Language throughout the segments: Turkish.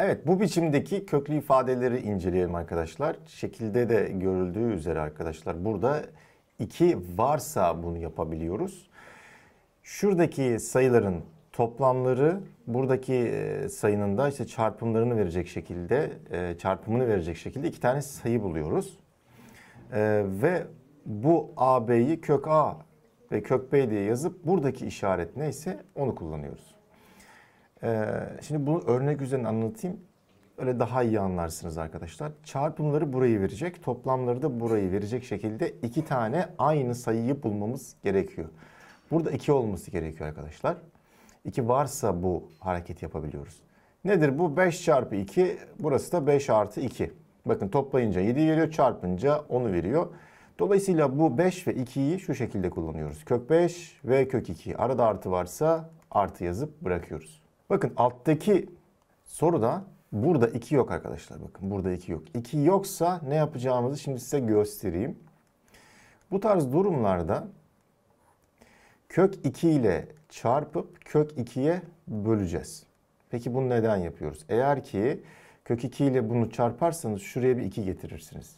Evet bu biçimdeki köklü ifadeleri inceleyelim arkadaşlar. Şekilde de görüldüğü üzere arkadaşlar burada iki varsa bunu yapabiliyoruz. Şuradaki sayıların toplamları buradaki e, sayının da işte çarpımlarını verecek şekilde e, çarpımını verecek şekilde iki tane sayı buluyoruz. E, ve bu AB'yi kök A ve kök B diye yazıp buradaki işaret neyse onu kullanıyoruz. Ee, şimdi bunu örnek üzerinden anlatayım. Öyle daha iyi anlarsınız arkadaşlar. Çarpımları burayı verecek, toplamları da burayı verecek şekilde iki tane aynı sayıyı bulmamız gerekiyor. Burada iki olması gerekiyor arkadaşlar. İki varsa bu hareket yapabiliyoruz. Nedir bu? 5 çarpı 2, burası da 5 artı 2. Bakın toplayınca 7 veriyor, çarpınca 10'u veriyor. Dolayısıyla bu 5 ve 2'yi şu şekilde kullanıyoruz. Kök 5 ve kök 2. Arada artı varsa artı yazıp bırakıyoruz. Bakın alttaki soruda burada 2 yok arkadaşlar. Bakın burada 2 yok. 2 yoksa ne yapacağımızı şimdi size göstereyim. Bu tarz durumlarda kök 2 ile çarpıp kök 2'ye böleceğiz. Peki bunu neden yapıyoruz? Eğer ki kök 2 ile bunu çarparsanız şuraya bir 2 getirirsiniz.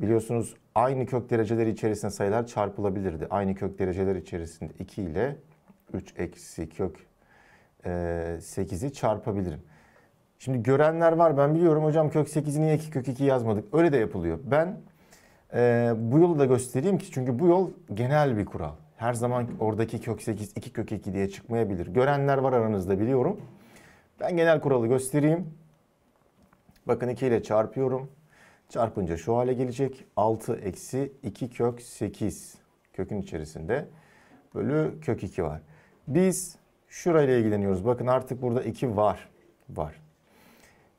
Biliyorsunuz aynı kök dereceleri içerisinde sayılar çarpılabilirdi. Aynı kök dereceleri içerisinde 2 ile 3 eksi kök 8'i e, çarpabilirim. Şimdi görenler var ben biliyorum hocam kök 8'i niye kök 2 yazmadık öyle de yapılıyor. Ben e, bu yolu da göstereyim ki çünkü bu yol genel bir kural. Her zaman oradaki kök 8 2 kök 2 diye çıkmayabilir. Görenler var aranızda biliyorum. Ben genel kuralı göstereyim. Bakın 2 ile çarpıyorum. Çarpınca şu hale gelecek. 6 eksi 2 kök 8 kökün içerisinde bölü kök 2 var. Biz Şurayla ilgileniyoruz. Bakın artık burada 2 var. Var.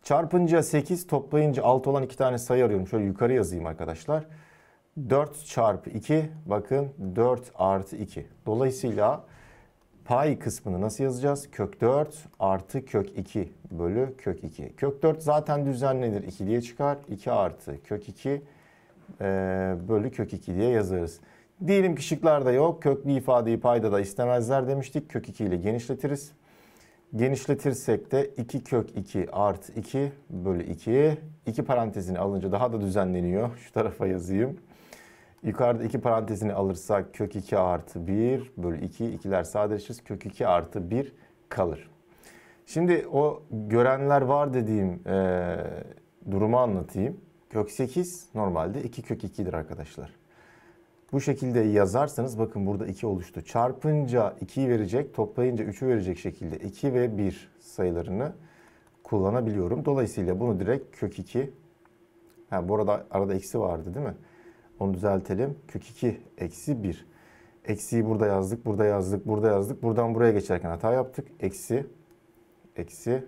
Çarpınca 8 toplayınca 6 olan 2 tane sayı arıyorum. Şöyle yukarı yazayım arkadaşlar. 4 çarpı 2 bakın 4 artı 2. Dolayısıyla pay kısmını nasıl yazacağız? Kök 4 artı kök 2 bölü kök 2. Kök 4 zaten düzenlenir 2 diye çıkar. 2 artı kök 2 e, bölü kök 2 diye yazarız. Diyelim ki şıklarda yok. Köklü ifadeyi payda da istemezler demiştik. Kök 2 ile genişletiriz. Genişletirsek de 2 kök 2 artı 2 bölü 2. 2 parantezini alınca daha da düzenleniyor. Şu tarafa yazayım. Yukarıda 2 parantezini alırsak kök 2 artı 1 bölü 2. İkiler sadeleşir. Kök 2 artı 1 kalır. Şimdi o görenler var dediğim e, durumu anlatayım. Kök 8 normalde 2 kök 2'dir arkadaşlar. Bu şekilde yazarsanız bakın burada 2 oluştu. Çarpınca 2'yi verecek, toplayınca 3'ü verecek şekilde 2 ve 1 sayılarını kullanabiliyorum. Dolayısıyla bunu direkt kök 2 Ha bu arada arada eksi vardı değil mi? Onu düzeltelim. Kök 2 eksi 1. Eksiyi burada yazdık, burada yazdık, burada yazdık. Buradan buraya geçerken hata yaptık. Eksi, eksi,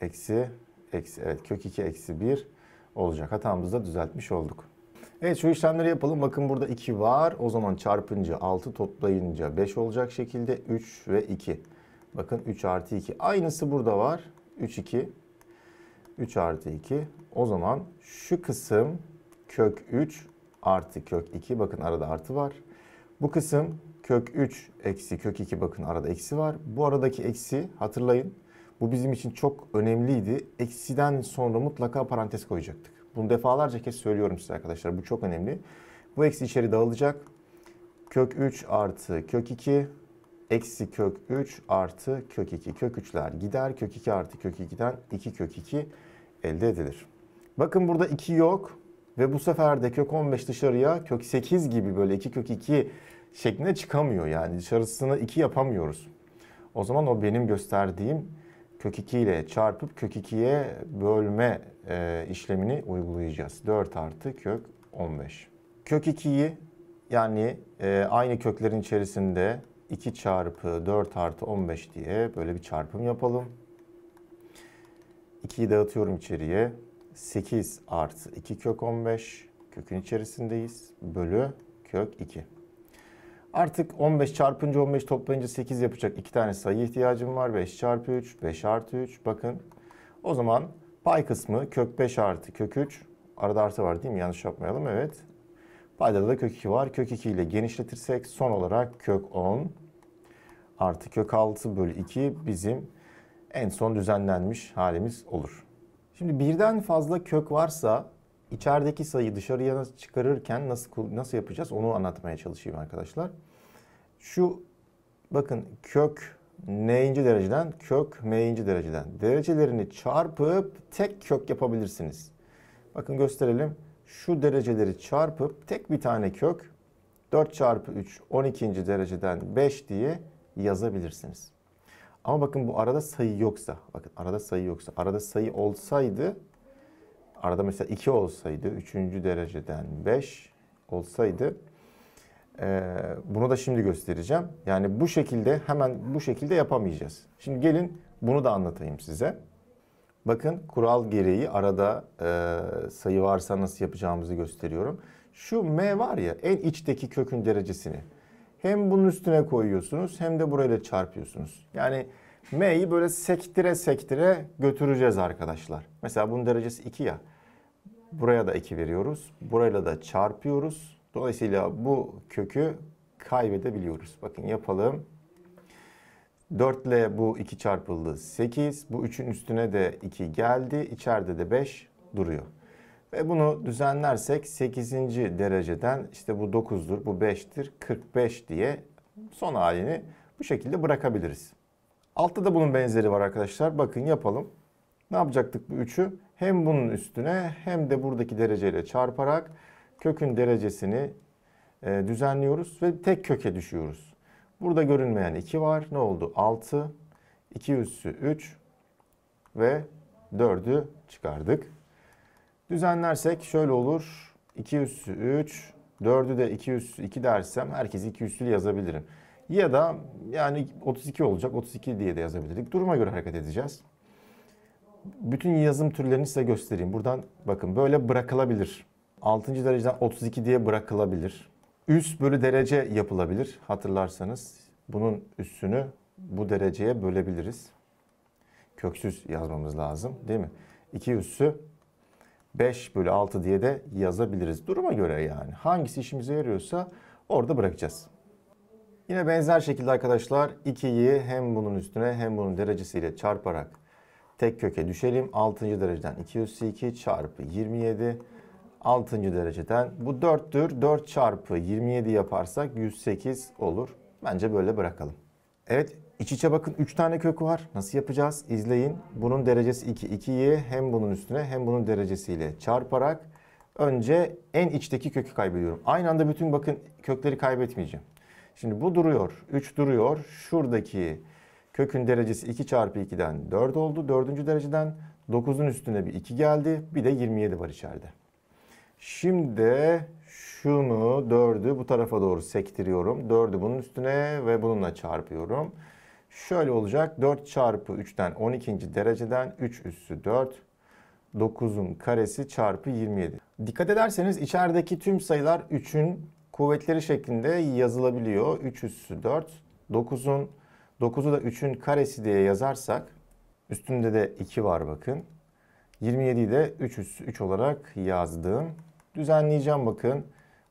eksi, eksi. Evet kök 2 eksi 1 olacak. Hatamızı da düzeltmiş olduk. Evet şu işlemleri yapalım. Bakın burada 2 var. O zaman çarpınca 6 toplayınca 5 olacak şekilde 3 ve 2. Bakın 3 artı 2. Aynısı burada var. 3, 2. 3 artı 2. O zaman şu kısım kök 3 artı kök 2. Bakın arada artı var. Bu kısım kök 3 eksi kök 2 bakın arada eksi var. Bu aradaki eksi hatırlayın. Bu bizim için çok önemliydi. Eksiden sonra mutlaka parantez koyacaktık. Bunu defalarca kez söylüyorum size arkadaşlar. Bu çok önemli. Bu eksi içeri dağılacak. Kök 3 artı kök 2 eksi kök 3 artı kök 2. Kök 3'ler gider. Kök 2 artı kök 2'den 2 kök 2 elde edilir. Bakın burada 2 yok. Ve bu sefer de kök 15 dışarıya kök 8 gibi böyle 2 kök 2 şeklinde çıkamıyor. Yani dışarısını 2 yapamıyoruz. O zaman o benim gösterdiğim kök 2 ile çarpıp kök 2'ye bölme e, işlemini uygulayacağız. 4 artı kök 15. Kök 2'yi yani e, aynı köklerin içerisinde 2 çarpı 4 artı 15 diye böyle bir çarpım yapalım. 2'yi dağıtıyorum içeriye. 8 artı 2 kök 15 kökün içerisindeyiz. Bölü kök 2. Artık 15 çarpınca 15 toplayınca 8 yapacak iki tane sayı ihtiyacım var. 5 çarpı 3, 5 artı 3 bakın. O zaman pay kısmı kök 5 artı kök 3. Arada artı var değil mi? Yanlış yapmayalım. Evet. Payda da kök 2 var. Kök 2 ile genişletirsek son olarak kök 10 artı kök 6 bölü 2 bizim en son düzenlenmiş halimiz olur. Şimdi birden fazla kök varsa içerideki sayıyı dışarıya çıkarırken nasıl nasıl yapacağız onu anlatmaya çalışayım arkadaşlar. Şu bakın kök n'inci dereceden kök m'inci dereceden derecelerini çarpıp tek kök yapabilirsiniz. Bakın gösterelim. Şu dereceleri çarpıp tek bir tane kök 4 çarpı 3 12. dereceden 5 diye yazabilirsiniz. Ama bakın bu arada sayı yoksa, bakın arada sayı yoksa, arada sayı olsaydı arada mesela 2 olsaydı, 3. dereceden 5 olsaydı e, bunu da şimdi göstereceğim. Yani bu şekilde hemen bu şekilde yapamayacağız. Şimdi gelin bunu da anlatayım size. Bakın kural gereği arada e, sayı varsa nasıl yapacağımızı gösteriyorum. Şu m var ya en içteki kökün derecesini hem bunun üstüne koyuyorsunuz hem de burayla çarpıyorsunuz. Yani M'yi böyle sektire sektire götüreceğiz arkadaşlar. Mesela bunun derecesi 2 ya. Buraya da 2 veriyoruz. Burayla da çarpıyoruz. Dolayısıyla bu kökü kaybedebiliyoruz. Bakın yapalım. 4 ile bu 2 çarpıldı 8. Bu 3'ün üstüne de 2 geldi. İçeride de 5 duruyor. Ve bunu düzenlersek 8. dereceden işte bu 9'dur, bu 5'tir, 45 diye son halini bu şekilde bırakabiliriz. Altta da bunun benzeri var arkadaşlar. Bakın yapalım. Ne yapacaktık bu üçü? Hem bunun üstüne hem de buradaki dereceyle çarparak kökün derecesini e, düzenliyoruz ve tek köke düşüyoruz. Burada görünmeyen 2 var. Ne oldu? 6, 2 üssü 3 ve 4'ü çıkardık. Düzenlersek şöyle olur. 2 üssü 3, 4'ü de 2 üssü 2 dersem herkes 2 üssülü yazabilirim. Ya da yani 32 olacak 32 diye de yazabilirdik. Duruma göre hareket edeceğiz. Bütün yazım türlerini size göstereyim. Buradan bakın böyle bırakılabilir. 6. dereceden 32 diye bırakılabilir. Üst bölü derece yapılabilir. Hatırlarsanız bunun üstünü bu dereceye bölebiliriz. Köksüz yazmamız lazım değil mi? 2 üssü 5 bölü 6 diye de yazabiliriz. Duruma göre yani. Hangisi işimize yarıyorsa orada bırakacağız. Yine benzer şekilde arkadaşlar 2'yi hem bunun üstüne hem bunun derecesiyle çarparak tek köke düşelim. 6. dereceden 2 c2 çarpı 27. 6. dereceden bu 4'tür. 4 çarpı 27 yaparsak 108 olur. Bence böyle bırakalım. Evet iç içe bakın 3 tane kök var. Nasıl yapacağız? İzleyin. Bunun derecesi 2. 2'yi hem bunun üstüne hem bunun derecesiyle çarparak önce en içteki kökü kaybediyorum. Aynı anda bütün bakın kökleri kaybetmeyeceğim. Şimdi bu duruyor. 3 duruyor. Şuradaki kökün derecesi 2 çarpı 2'den 4 oldu. 4. dereceden 9'un üstüne bir 2 geldi. Bir de 27 var içeride. Şimdi şunu 4'ü bu tarafa doğru sektiriyorum. 4'ü bunun üstüne ve bununla çarpıyorum. Şöyle olacak. 4 çarpı 3'ten 12. dereceden 3 üssü 4. 9'un karesi çarpı 27. Dikkat ederseniz içerideki tüm sayılar 3'ün kuvvetleri şeklinde yazılabiliyor. 3 üssü 4. 9'un 9'u da 3'ün karesi diye yazarsak üstünde de 2 var bakın. 27'yi de 3 üssü 3 olarak yazdım. Düzenleyeceğim bakın.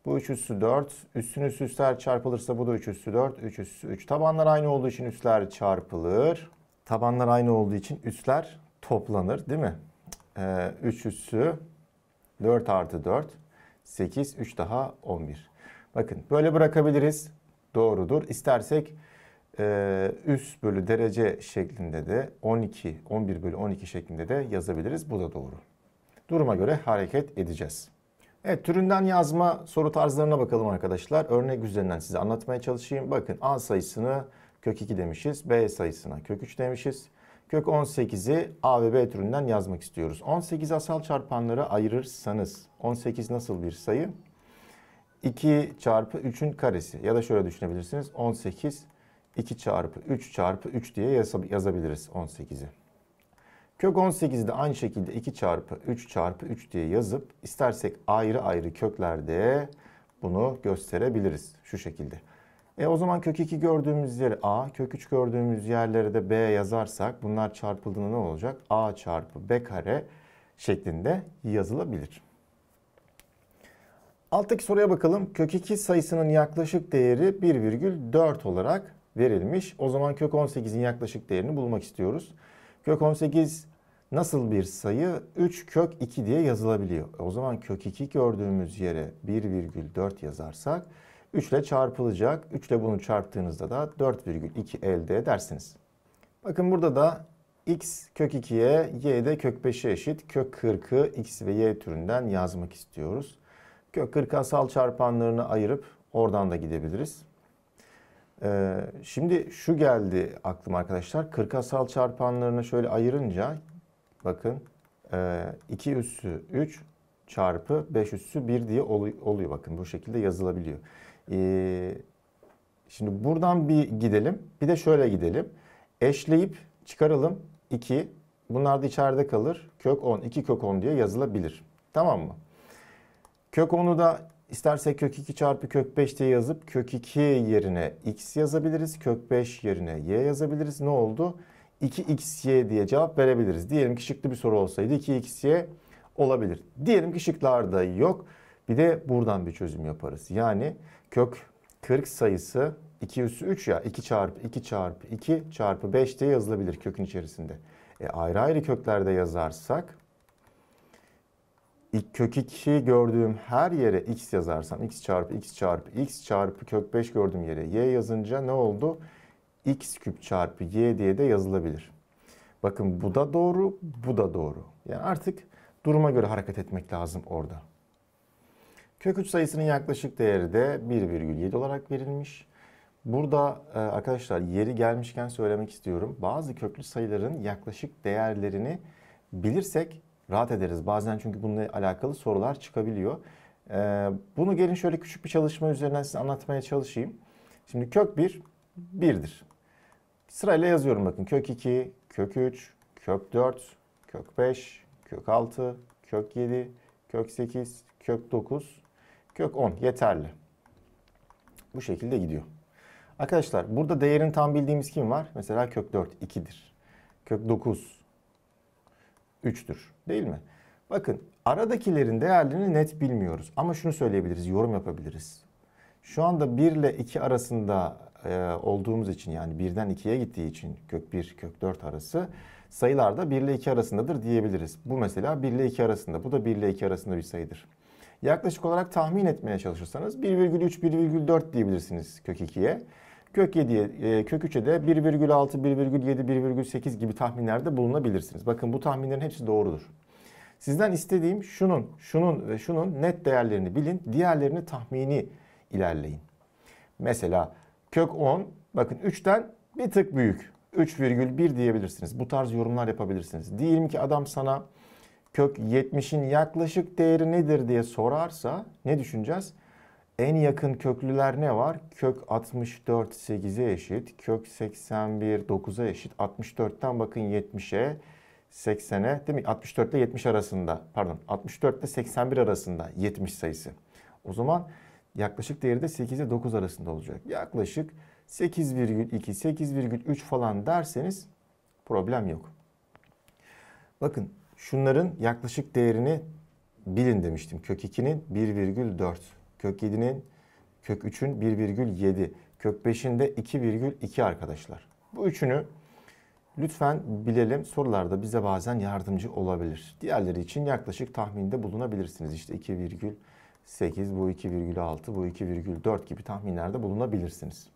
Bu 3 üssü 4. Üstün üst üstler çarpılırsa bu da 3 üssü 4. 3 üssü 3. Tabanlar aynı olduğu için üstler çarpılır. Tabanlar aynı olduğu için üstler toplanır değil mi? Ee, 3 üssü 4 artı 4. 8, 3 daha 11. Bakın böyle bırakabiliriz. Doğrudur. İstersek e, üst bölü derece şeklinde de 12, 11 bölü 12 şeklinde de yazabiliriz. Bu da doğru. Duruma göre hareket edeceğiz. Evet türünden yazma soru tarzlarına bakalım arkadaşlar. Örnek üzerinden size anlatmaya çalışayım. Bakın A sayısını kök 2 demişiz. B sayısına kök 3 demişiz. Kök 18'i A ve B türünden yazmak istiyoruz. 18 asal çarpanlara ayırırsanız 18 nasıl bir sayı? 2 çarpı 3'ün karesi ya da şöyle düşünebilirsiniz 18 2 çarpı 3 çarpı 3 diye yazabiliriz 18'i. Kök 18'i de aynı şekilde 2 çarpı 3 çarpı 3 diye yazıp istersek ayrı ayrı köklerde bunu gösterebiliriz şu şekilde. E o zaman kök 2 gördüğümüz yeri a, kök 3 gördüğümüz yerlere de b yazarsak bunlar çarpıldığında ne olacak? a çarpı b kare şeklinde yazılabilir. Alttaki soruya bakalım. Kök 2 sayısının yaklaşık değeri 1,4 olarak verilmiş. O zaman kök 18'in yaklaşık değerini bulmak istiyoruz. Kök 18 nasıl bir sayı? 3 kök 2 diye yazılabiliyor. E, o zaman kök 2 gördüğümüz yere 1,4 yazarsak 3 ile çarpılacak. 3 ile bunu çarptığınızda da 4,2 elde edersiniz. Bakın burada da x kök 2'ye, y de kök 5'e eşit kök 40'ı x ve y türünden yazmak istiyoruz kök kırkasal çarpanlarını ayırıp oradan da gidebiliriz. Ee, şimdi şu geldi aklım arkadaşlar. Kırkasal çarpanlarını şöyle ayırınca bakın e, 2 üssü 3 çarpı 5 üssü 1 diye oluyor. Bakın bu şekilde yazılabiliyor. Ee, şimdi buradan bir gidelim. Bir de şöyle gidelim. Eşleyip çıkaralım 2. Bunlar da içeride kalır. Kök 10, 2 kök 10 diye yazılabilir. Tamam mı? Kök 10'u da istersek kök 2 çarpı kök 5 diye yazıp kök 2 yerine x yazabiliriz. Kök 5 yerine y yazabiliriz. Ne oldu? 2xy diye cevap verebiliriz. Diyelim ki şıklı bir soru olsaydı 2xy olabilir. Diyelim ki şıklarda yok. Bir de buradan bir çözüm yaparız. Yani kök 40 sayısı 2 üssü 3 ya 2 çarpı 2 çarpı 2 çarpı 5 diye yazılabilir kökün içerisinde. E ayrı ayrı köklerde yazarsak ilk kök 2'yi gördüğüm her yere x yazarsam x çarpı x çarpı x çarpı kök 5 gördüğüm yere y yazınca ne oldu? x küp çarpı y diye de yazılabilir. Bakın bu da doğru, bu da doğru. Yani artık duruma göre hareket etmek lazım orada. Kök 3 sayısının yaklaşık değeri de 1,7 olarak verilmiş. Burada e, arkadaşlar yeri gelmişken söylemek istiyorum. Bazı köklü sayıların yaklaşık değerlerini bilirsek rahat ederiz. Bazen çünkü bununla alakalı sorular çıkabiliyor. Ee, bunu gelin şöyle küçük bir çalışma üzerinden size anlatmaya çalışayım. Şimdi kök 1, 1'dir. Sırayla yazıyorum bakın. Kök 2, kök 3, kök 4, kök 5, kök 6, kök 7, kök 8, kök 9, kök 10 yeterli. Bu şekilde gidiyor. Arkadaşlar burada değerini tam bildiğimiz kim var? Mesela kök 4, 2'dir. Kök 9, 3'tür değil mi? Bakın aradakilerin değerlerini net bilmiyoruz ama şunu söyleyebiliriz, yorum yapabiliriz. Şu anda 1 ile 2 arasında e, olduğumuz için yani 1'den 2'ye gittiği için kök 1, kök 4 arası sayılar da 1 ile 2 arasındadır diyebiliriz. Bu mesela 1 ile 2 arasında, bu da 1 ile 2 arasında bir sayıdır. Yaklaşık olarak tahmin etmeye çalışırsanız 1,3, 1,4 diyebilirsiniz kök 2'ye. Kök 7'ye, e, kök 3'e de 1,6, 1,7, 1,8 gibi tahminlerde bulunabilirsiniz. Bakın bu tahminlerin hepsi doğrudur. Sizden istediğim şunun, şunun ve şunun net değerlerini bilin. Diğerlerini tahmini ilerleyin. Mesela kök 10 bakın 3'ten bir tık büyük. 3,1 diyebilirsiniz. Bu tarz yorumlar yapabilirsiniz. Diyelim ki adam sana kök 70'in yaklaşık değeri nedir diye sorarsa ne düşüneceğiz? En yakın köklüler ne var? Kök 64 8'e eşit, kök 81 9'a eşit. 64'ten bakın 70'e, 80'e değil mi? 64 ile 70 arasında pardon 64 ile 81 arasında 70 sayısı. O zaman yaklaşık değeri de 8 ile 9 arasında olacak. Yaklaşık 8,2, 8,3 falan derseniz problem yok. Bakın şunların yaklaşık değerini bilin demiştim. Kök 2'nin 1,4. Kök 7'nin kök 3'ün 1,7. Kök 5'in de 2,2 arkadaşlar. Bu üçünü lütfen bilelim. Sorularda bize bazen yardımcı olabilir. Diğerleri için yaklaşık tahminde bulunabilirsiniz. İşte 2,8, bu 2,6, bu 2,4 gibi tahminlerde bulunabilirsiniz.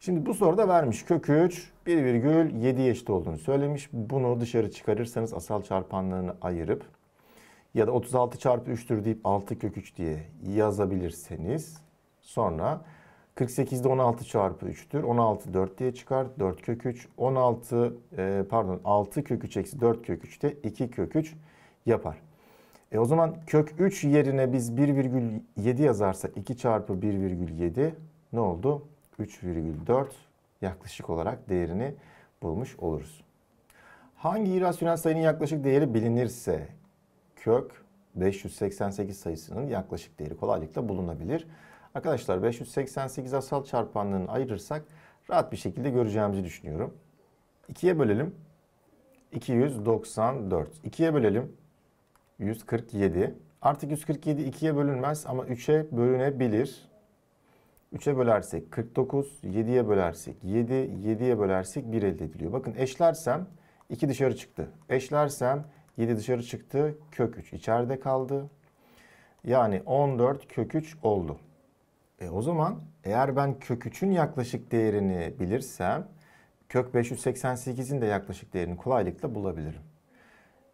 Şimdi bu soruda vermiş kök 3 1,7 eşit olduğunu söylemiş. Bunu dışarı çıkarırsanız asal çarpanlarını ayırıp ya da 36 çarpı 3'tür deyip 6 kök 3 diye yazabilirseniz sonra 48 de 16 çarpı 3'tür. 16 4 diye çıkar. 4 kök 3. 16 e, pardon 6 kök 3 eksi 4 kök 3 de 2 kök 3 yapar. E o zaman kök 3 yerine biz 1,7 yazarsa 2 çarpı 1,7 ne oldu? 3,4 yaklaşık olarak değerini bulmuş oluruz. Hangi irrasyonel sayının yaklaşık değeri bilinirse kök 588 sayısının yaklaşık değeri kolaylıkla bulunabilir. Arkadaşlar 588 asal çarpanlığını ayırırsak rahat bir şekilde göreceğimizi düşünüyorum. 2'ye bölelim. 294. 2'ye bölelim. 147. Artık 147 2'ye bölünmez ama 3'e bölünebilir. 3'e bölersek 49, 7'ye bölersek 7, 7'ye bölersek 1 elde ediliyor. Bakın eşlersem 2 dışarı çıktı. Eşlersem 7 dışarı çıktı. Kök 3 içeride kaldı. Yani 14 kök 3 oldu. E o zaman eğer ben kök 3'ün yaklaşık değerini bilirsem kök 588'in de yaklaşık değerini kolaylıkla bulabilirim.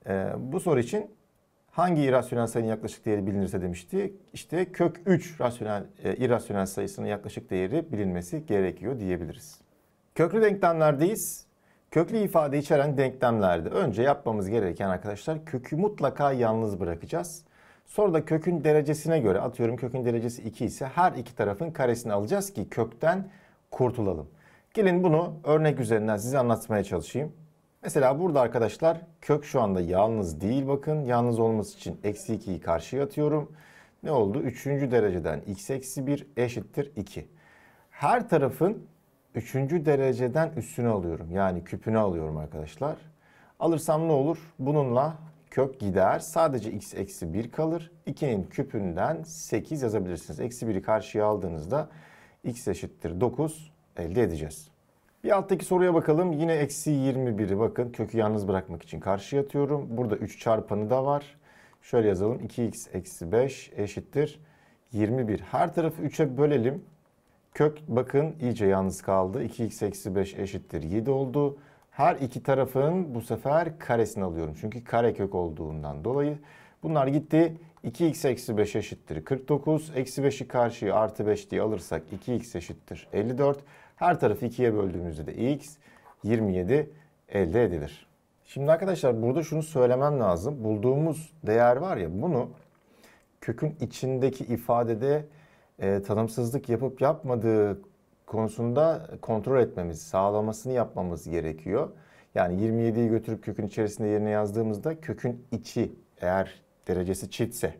E, bu soru için hangi irrasyonel sayının yaklaşık değeri bilinirse demişti. İşte kök 3 rasyonel, e, irrasyonel sayısının yaklaşık değeri bilinmesi gerekiyor diyebiliriz. Köklü denklemlerdeyiz. Köklü ifade içeren denklemlerde önce yapmamız gereken arkadaşlar kökü mutlaka yalnız bırakacağız. Sonra da kökün derecesine göre atıyorum kökün derecesi 2 ise her iki tarafın karesini alacağız ki kökten kurtulalım. Gelin bunu örnek üzerinden size anlatmaya çalışayım. Mesela burada arkadaşlar kök şu anda yalnız değil bakın. Yalnız olması için eksi 2'yi karşıya atıyorum. Ne oldu? Üçüncü dereceden x eksi 1 eşittir 2. Her tarafın üçüncü dereceden üstüne alıyorum. Yani küpünü alıyorum arkadaşlar. Alırsam ne olur? Bununla kök gider. Sadece x eksi 1 kalır. 2'nin küpünden 8 yazabilirsiniz. Eksi 1'i karşıya aldığınızda x eşittir 9 elde edeceğiz. Bir alttaki soruya bakalım. Yine eksi 21'i bakın kökü yalnız bırakmak için karşıya atıyorum. Burada 3 çarpanı da var. Şöyle yazalım. 2x eksi 5 eşittir 21. Her tarafı 3'e bölelim. Kök bakın iyice yalnız kaldı. 2x eksi 5 eşittir 7 oldu. Her iki tarafın bu sefer karesini alıyorum. Çünkü kare kök olduğundan dolayı. Bunlar gitti. 2x eksi 5 eşittir 49. Eksi 5'i karşıya artı 5 diye alırsak 2x eşittir 54. Her tarafı 2'ye böldüğümüzde de x 27 elde edilir. Şimdi arkadaşlar burada şunu söylemem lazım. Bulduğumuz değer var ya bunu kökün içindeki ifadede e, tanımsızlık yapıp yapmadığı konusunda kontrol etmemiz, sağlamasını yapmamız gerekiyor. Yani 27'yi götürüp kökün içerisinde yerine yazdığımızda kökün içi eğer derecesi çiftse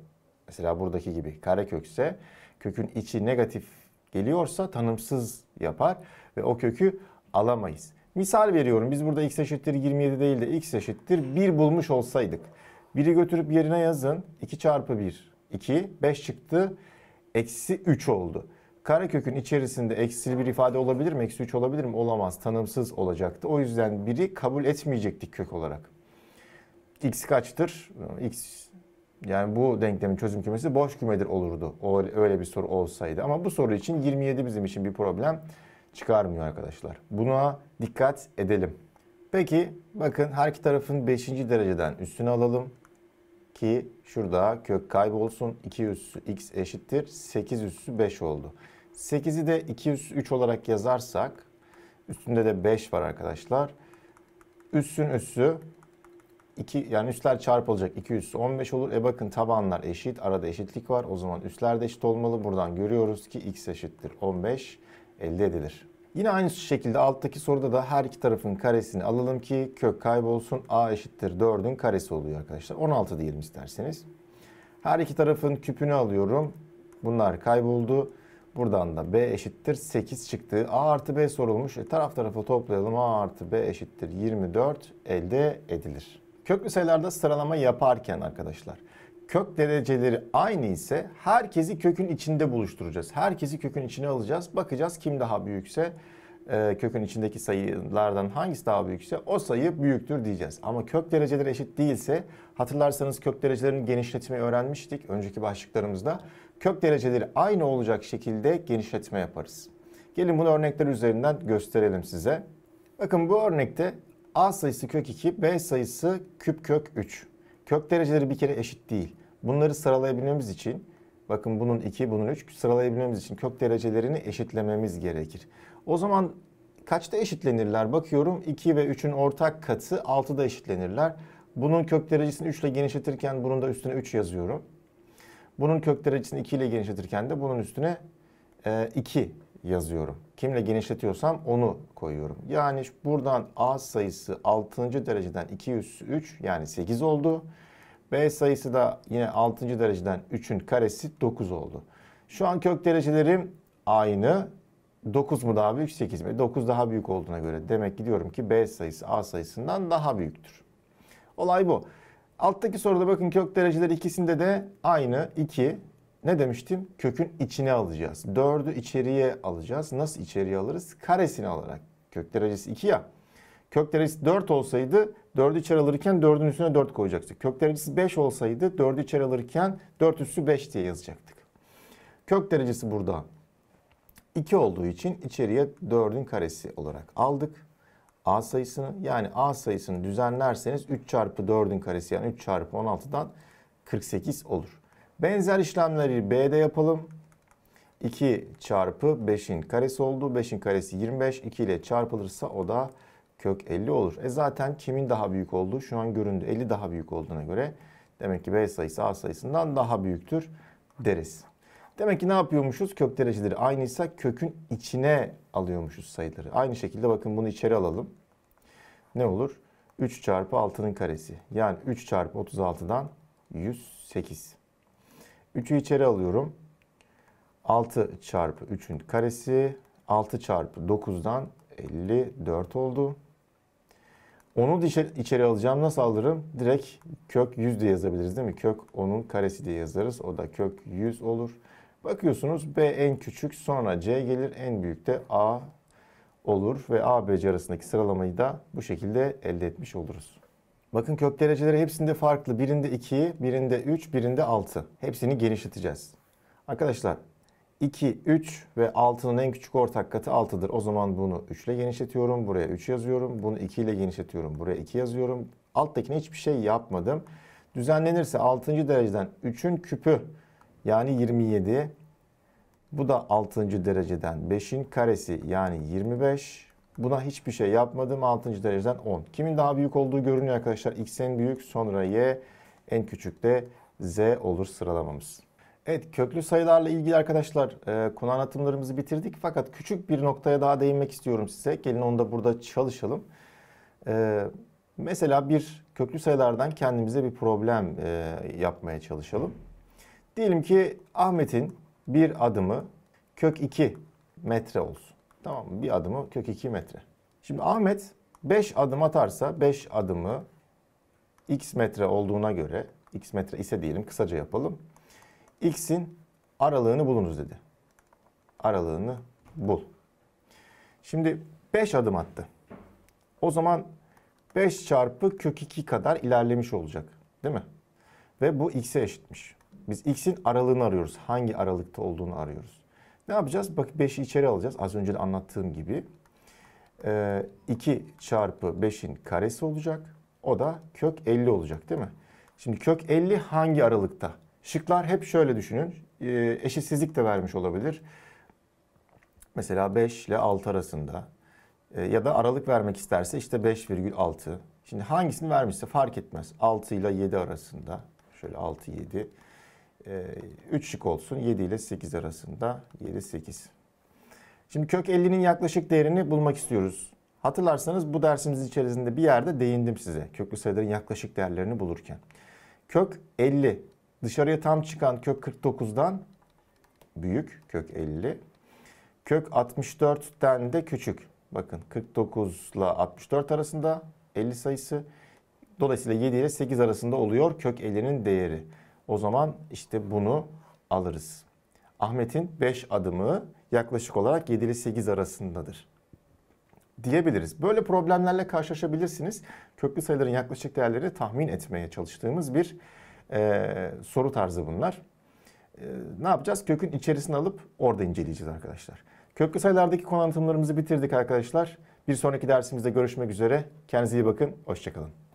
mesela buradaki gibi karekökse kökün içi negatif geliyorsa tanımsız yapar ve o kökü alamayız. Misal veriyorum biz burada x eşittir 27 değil de x eşittir 1 bulmuş olsaydık. 1'i götürüp yerine yazın 2 çarpı 1 2 5 çıktı eksi 3 oldu. Karekökün içerisinde eksi bir ifade olabilir mi? Eksi 3 olabilir mi? Olamaz. Tanımsız olacaktı. O yüzden biri kabul etmeyecektik kök olarak. X kaçtır? X yani bu denklemin çözüm kümesi boş kümedir olurdu. Öyle bir soru olsaydı. Ama bu soru için 27 bizim için bir problem çıkarmıyor arkadaşlar. Buna dikkat edelim. Peki bakın her iki tarafın 5. dereceden üstüne alalım ki şurada kök kaybolsun. 2 üssü x eşittir 8 üssü 5 oldu. 8'i de 2 üssü 3 olarak yazarsak üstünde de 5 var arkadaşlar. Üssün üssü 2 yani üsler çarpılacak 2 üssü 15 olur. E bakın tabanlar eşit. Arada eşitlik var. O zaman üsler de eşit olmalı. Buradan görüyoruz ki x eşittir 15 elde edilir. Yine aynı şekilde alttaki soruda da her iki tarafın karesini alalım ki kök kaybolsun. A eşittir 4'ün karesi oluyor arkadaşlar. 16 diyelim isterseniz. Her iki tarafın küpünü alıyorum. Bunlar kayboldu. Buradan da B eşittir 8 çıktı. A artı B sorulmuş. E, taraf tarafa toplayalım. A artı B eşittir 24 elde edilir. Köklü sayılarda sıralama yaparken arkadaşlar kök dereceleri aynı ise herkesi kökün içinde buluşturacağız. Herkesi kökün içine alacağız. Bakacağız kim daha büyükse e, kökün içindeki sayılardan hangisi daha büyükse o sayı büyüktür diyeceğiz. Ama kök dereceleri eşit değilse hatırlarsanız kök derecelerini genişletmeyi öğrenmiştik önceki başlıklarımızda. Kök dereceleri aynı olacak şekilde genişletme yaparız. Gelin bunu örnekler üzerinden gösterelim size. Bakın bu örnekte A sayısı kök 2, B sayısı küp kök 3. Kök dereceleri bir kere eşit değil. Bunları sıralayabilmemiz için bakın bunun 2, bunun 3 sıralayabilmemiz için kök derecelerini eşitlememiz gerekir. O zaman kaçta eşitlenirler? Bakıyorum 2 ve 3'ün ortak katı 6'da eşitlenirler. Bunun kök derecesini 3 ile genişletirken bunun da üstüne 3 yazıyorum. Bunun kök derecesini 2 ile genişletirken de bunun üstüne 2 e, yazıyorum. Kimle genişletiyorsam onu koyuyorum. Yani buradan A sayısı 6. dereceden 2 üssü 3 yani 8 oldu. B sayısı da yine 6. dereceden 3'ün karesi 9 oldu. Şu an kök derecelerim aynı. 9 mu daha büyük 8 mi? 9 daha büyük olduğuna göre demek ki diyorum ki B sayısı A sayısından daha büyüktür. Olay bu. Alttaki soruda bakın kök dereceler ikisinde de aynı 2, ne demiştim? Kökün içine alacağız. 4'ü içeriye alacağız. Nasıl içeriye alırız? Karesini alarak. Kök derecesi 2 ya. Kök derecesi 4 olsaydı 4'ü içeri alırken 4'ün üstüne 4 koyacaktık. Kök derecesi 5 olsaydı 4'ü içeri alırken 4 üstü 5 diye yazacaktık. Kök derecesi burada 2 olduğu için içeriye 4'ün karesi olarak aldık. A sayısını yani A sayısını düzenlerseniz 3 çarpı 4'ün karesi yani 3 çarpı 16'dan 48 olur. Benzer işlemleri B'de yapalım. 2 çarpı 5'in karesi oldu. 5'in karesi 25. 2 ile çarpılırsa o da kök 50 olur. E zaten kimin daha büyük olduğu şu an göründü. 50 daha büyük olduğuna göre demek ki B sayısı A sayısından daha büyüktür deriz. Demek ki ne yapıyormuşuz? Kök dereceleri aynıysa kökün içine alıyormuşuz sayıları. Aynı şekilde bakın bunu içeri alalım. Ne olur? 3 çarpı 6'nın karesi. Yani 3 çarpı 36'dan 108. 3'ü içeri alıyorum. 6 çarpı 3'ün karesi 6 çarpı 9'dan 54 oldu. Onu içeri alacağım. Nasıl alırım? Direkt kök 100 diye yazabiliriz değil mi? Kök 10'un karesi diye yazarız. O da kök 100 olur. Bakıyorsunuz B en küçük sonra C gelir. En büyük de A olur ve A, B, C arasındaki sıralamayı da bu şekilde elde etmiş oluruz. Bakın kök dereceleri hepsinde farklı. Birinde 2, birinde 3, birinde 6. Hepsini genişleteceğiz. Arkadaşlar 2, 3 ve 6'nın en küçük ortak katı 6'dır. O zaman bunu 3 ile genişletiyorum. Buraya 3 yazıyorum. Bunu 2 ile genişletiyorum. Buraya 2 yazıyorum. Alttakine hiçbir şey yapmadım. Düzenlenirse 6. dereceden 3'ün küpü yani 27. Bu da 6. dereceden 5'in karesi yani 25. Buna hiçbir şey yapmadım. 6. dereceden 10. Kimin daha büyük olduğu görünüyor arkadaşlar. X en büyük sonra Y en küçük de Z olur sıralamamız. Evet köklü sayılarla ilgili arkadaşlar e, konu anlatımlarımızı bitirdik. Fakat küçük bir noktaya daha değinmek istiyorum size. Gelin onu da burada çalışalım. E, mesela bir köklü sayılardan kendimize bir problem e, yapmaya çalışalım. Diyelim ki Ahmet'in bir adımı kök 2 metre olsun. Tamam Bir adımı kök 2 metre. Şimdi Ahmet 5 adım atarsa 5 adımı x metre olduğuna göre x metre ise diyelim kısaca yapalım. x'in aralığını bulunuz dedi. Aralığını bul. Şimdi 5 adım attı. O zaman 5 çarpı kök 2 kadar ilerlemiş olacak. Değil mi? Ve bu x'e eşitmiş. Biz x'in aralığını arıyoruz. Hangi aralıkta olduğunu arıyoruz. Ne yapacağız? Bak 5'i içeri alacağız. Az önce de anlattığım gibi. Ee, 2 çarpı 5'in karesi olacak. O da kök 50 olacak değil mi? Şimdi kök 50 hangi aralıkta? Şıklar hep şöyle düşünün. Ee, eşitsizlik de vermiş olabilir. Mesela 5 ile 6 arasında. Ee, ya da aralık vermek isterse işte 5,6. Şimdi hangisini vermişse fark etmez. 6 ile 7 arasında. Şöyle 6, 7. 3 ee, şık olsun. 7 ile 8 arasında. 7, 8. Şimdi kök 50'nin yaklaşık değerini bulmak istiyoruz. Hatırlarsanız bu dersimiz içerisinde bir yerde değindim size. Köklü sayıların yaklaşık değerlerini bulurken. Kök 50 dışarıya tam çıkan kök 49'dan büyük kök 50. Kök 64'ten de küçük. Bakın 49 ile 64 arasında 50 sayısı. Dolayısıyla 7 ile 8 arasında oluyor kök 50'nin değeri. O zaman işte bunu alırız. Ahmet'in 5 adımı yaklaşık olarak 7 ile 8 arasındadır diyebiliriz. Böyle problemlerle karşılaşabilirsiniz. Köklü sayıların yaklaşık değerleri tahmin etmeye çalıştığımız bir e, soru tarzı bunlar. E, ne yapacağız? Kökün içerisini alıp orada inceleyeceğiz arkadaşlar. Köklü sayılardaki konu anlatımlarımızı bitirdik arkadaşlar. Bir sonraki dersimizde görüşmek üzere. Kendinize iyi bakın. Hoşçakalın.